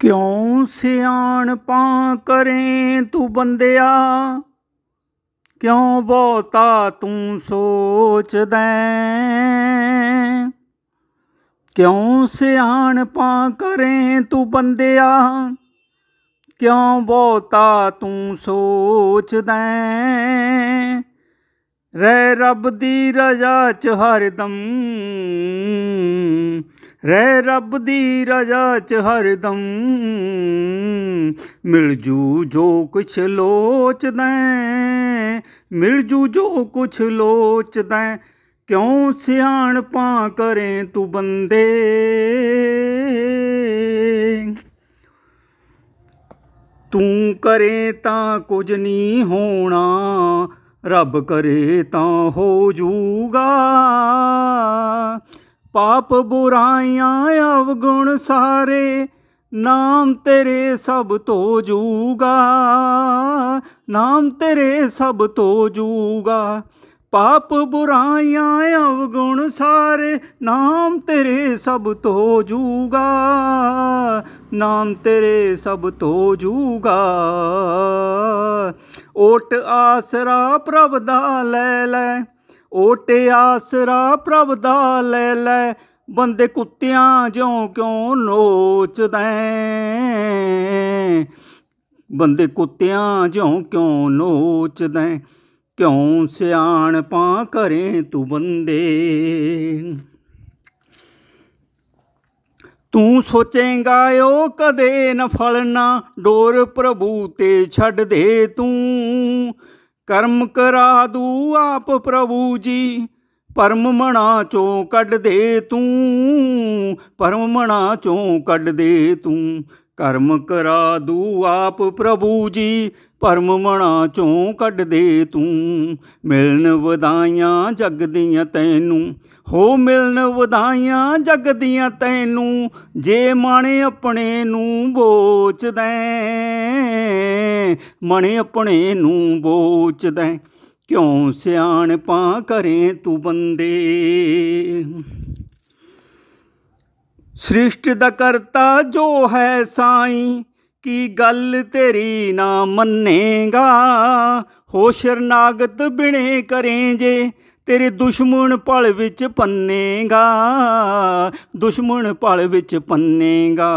ਕਿਉਂ ਸਿਆਣਪਾਂ ਕਰੇ ਤੂੰ ਬੰਦਿਆ ਕਿਉਂ ਬੋਤਾ ਤੂੰ ਸੋਚਦੈ ਕਿਉਂ ਸਿਆਣਪਾਂ ਕਰੇ ਤੂੰ ਬੰਦਿਆ ਕਿਉਂ ਬੋਤਾ ਤੂੰ ਸੋਚਦੈ ਰਹਿ ਰੱਬ ਦੀ ਰਜ਼ਾ ਚ ਹਰਦਮ ਰਹਿ ਰੱਬ ਦੀ ਰਜ਼ਾ ਚ ਹਰ ਦਮ ਮਿਲ ਜੂ ਜੋ ਕੁਛ ਲੋਚਦਾ ਮਿਲ ਜੂ ਜੋ ਕੁਛ ਲੋਚਦਾ ਕਿਉਂ ਪਾ ਕਰੇ ਤੂੰ ਬੰਦੇ ਤੂੰ ਕਰੇ ਤਾਂ ਕੁਝ ਨਹੀਂ ਹੋਣਾ ਰੱਬ ਕਰੇ ਤਾਂ ਹੋ ਜੂਗਾ ਪਾਪ ਬੁਰਾਈਆਂ ਅਵਗੁਣ ਸਾਰੇ ਨਾਮ ਤੇਰੇ ਸਭ ਤੋਂ ਜੂਗਾ ਨਾਮ ਤੇਰੇ ਸਭ ਤੋਂ ਜੂਗਾ ਪਾਪ ਬੁਰਾਈਆਂ ਅਵਗੁਣ ਸਾਰੇ ਨਾਮ ਤੇਰੇ ਸਭ ਤੋਂ ਜੂਗਾ ਨਾਮ ਤੇਰੇ ਸਭ ਤੋਂ ਜੂਗਾ ਓਟ ਆਸਰਾ ਪ੍ਰਭ ਦਾ ਲੈ ਲੈ ਓਟ ਆਸਰਾ ਪ੍ਰਭ ਦਾ ਲੈ ਲੈ ਬੰਦੇ ਕੁੱਤਿਆਂ ਜਿਉਂ ਕਿਉਂ ਨੋਚਦੈ ਬੰਦੇ ਕੁੱਤਿਆਂ ਜਿਉਂ ਕਿਉਂ ਨੋਚਦੈ ਕਿਉਂ ਸਿਆਣ ਪਾ ਕਰੇ ਤੂੰ ਬੰਦੇ ਤੂੰ ਸੋਚੇਂਗਾ ਓ ਕਦੇ ਨ ਫਲਣਾ ਡੋਰ ਪ੍ਰਭੂ ਤੇ ਛੱਡ ਦੇ ਤੂੰ ਕਰਮ ਕਰਾ ਦੂ ਆਪ ਪ੍ਰਭੂ ਜੀ ਪਰਮ ਮਣਾ ਚੋਂ ਕੱਢ ਦੇ ਤੂੰ ਪਰਮ ਮਣਾ ਚੋਂ ਕੱਢ ਦੇ ਤੂੰ ਕਰਮ ਕਰਾ ਦੂ ਆਪ ਪ੍ਰਭੂ ਜੀ ਪਰਮ ਮਣਾ ਚੋਂ ਕੱਢ ਦੇ ਤੂੰ ਮਿਲਨ ਵਧਾਈਆਂ ਜਗ ਦੀਆਂ ਤੈਨੂੰ ਹੋ ਮਿਲਣ ਵਧਾਈਆਂ ਜਗ ਦੀਆਂ ਤੈਨੂੰ ਜੇ ਮਾਣੇ ਆਪਣੇ ਨੂੰ ਬੋਚਦੈ ਮਾਣੇ ਆਪਣੇ ਨੂੰ ਬੋਚਦੈ ਕਿਉਂ ਸਿਆਣ ਪਾ ਕਰੇ ਤੂੰ ਬੰਦੇ ਸ੍ਰਿਸ਼ਟ ਦਾ ਕਰਤਾ ਜੋ ਹੈ ਸਾਈਂ ਕੀ ਗੱਲ ਤੇਰੀ ਨਾ ਮੰਨੇਗਾ ਹੋ ਸ਼ਰਨਾਗਤ ਬਿਣੇ ਕਰੇ ਜੇ ਤੇਰੇ ਦੁਸ਼ਮਣ ਪਲ ਵਿੱਚ ਪੰਨੇਗਾ ਦੁਸ਼ਮਣ ਪਲ ਵਿੱਚ ਪੰਨੇਗਾ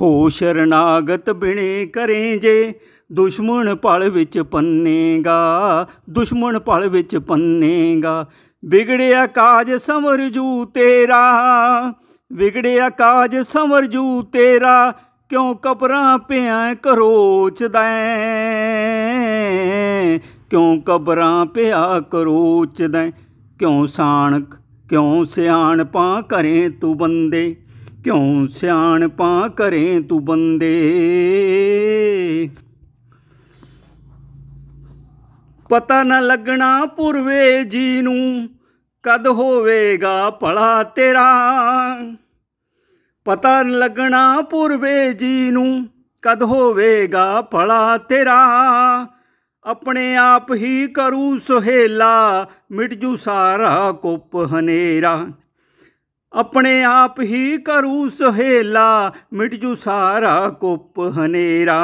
ਹੋ ਸ਼ਰਨਾਗਤ ਬਿਣੇ ਕਰੇ ਜੇ ਦੁਸ਼ਮਣ ਪਲ ਵਿੱਚ ਪੰਨੇਗਾ ਦੁਸ਼ਮਣ ਪਲ ਵਿੱਚ ਪੰਨੇਗਾ ਵਿਗੜਿਆ ਕਾਜ ਸਮਰਜੂ ਤੇਰਾ ਵਿਗੜਿਆ ਕਾਜ ਸਮਰਜੂ ਤੇਰਾ ਕਿਉਂ ਕਬਰਾਂ ਪਿਆ ਕਰੋਚਦਾ ਕਿਉਂ ਕਬਰਾਂ ਪਿਆ ਕਰੋਚਦਾ ਕਿਉਂ ਸਾਣਕ ਕਿਉਂ ਸਿਆਣਪਾਂ ਕਰੇ ਤੂੰ ਬੰਦੇ ਕਿਉਂ ਸਿਆਣਪਾਂ ਕਰੇ ਤੂੰ ਬੰਦੇ ਪਤਾ ਨਾ ਲੱਗਣਾ ਪੁਰਵੇ ਜੀ ਨੂੰ ਕਦ ਹੋਵੇਗਾ ਭਲਾ ਤੇਰਾ ਪਤਾ ਨਾ ਲੱਗਣਾ ਪੁਰਵੇ ਜੀ ਨੂੰ ਕਦ ਹੋਵੇਗਾ ਭਲਾ ਤੇਰਾ ਆਪਣੇ ਆਪ ਹੀ ਕਰੂ ਸੁਹੇਲਾ ਮਿਟ ਜੂ ਸਾਰਾ ਕੁੱਪ ਹਨੇਰਾ ਆਪਣੇ ਆਪ ਹੀ ਕਰੂ ਸੁਹੇਲਾ ਮਿਟ ਜੂ ਸਾਰਾ ਕੁੱਪ ਹਨੇਰਾ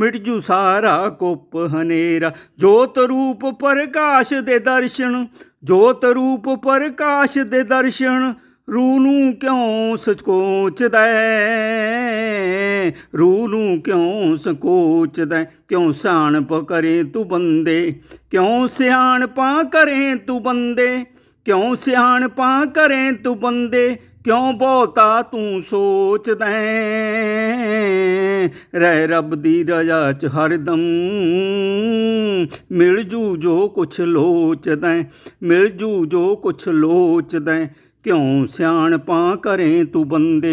ਮਿਟ ਜੂ ਸਾਰਾ ਕੁੱਪ ਹਨੇਰਾ ਜੋਤ ਰੂਪ ਪ੍ਰਕਾਸ਼ ਦੇ ਦਰਸ਼ਨ ਜੋਤ ਰੂਪ ਪ੍ਰਕਾਸ਼ ਦੇ ਦਰਸ਼ਨ ਰੂ ਨੂੰ ਕਿਉਂ ਸਕੋਚਦਾ ਰੂ ਨੂੰ ਕਿਉਂ ਸੰਕੋਚਦਾ ਕਿਉਂ ਸਿਆਣਪ ਕਰੇ ਤੂੰ ਬੰਦੇ ਕਿਉਂ ਸਿਆਣਪਾਂ ਕਰੇ ਤੂੰ ਬੰਦੇ ਕਿਉਂ ਸਿਆਣਪਾਂ ਕਰੇ ਤੂੰ ਬੰਦੇ ਕਿਉਂ ਬਹੁਤਾ ਤੂੰ ਸੋਚਦਾ ਰਹਿ ਰੱਬ ਦੀ ਰਜ਼ਾ ਚ ਹਰਦਮ ਮਿਲ ਜੂ ਜੋ ਕੁਛ ਲੋਚਦਾ ਮਿਲ ਜੂ ਜੋ ਕੁਛ ਲੋਚਦਾ ਕਿਉਂ ਸਿਆਣਪਾਂ ਕਰੇ ਤੂੰ ਬੰਦੇ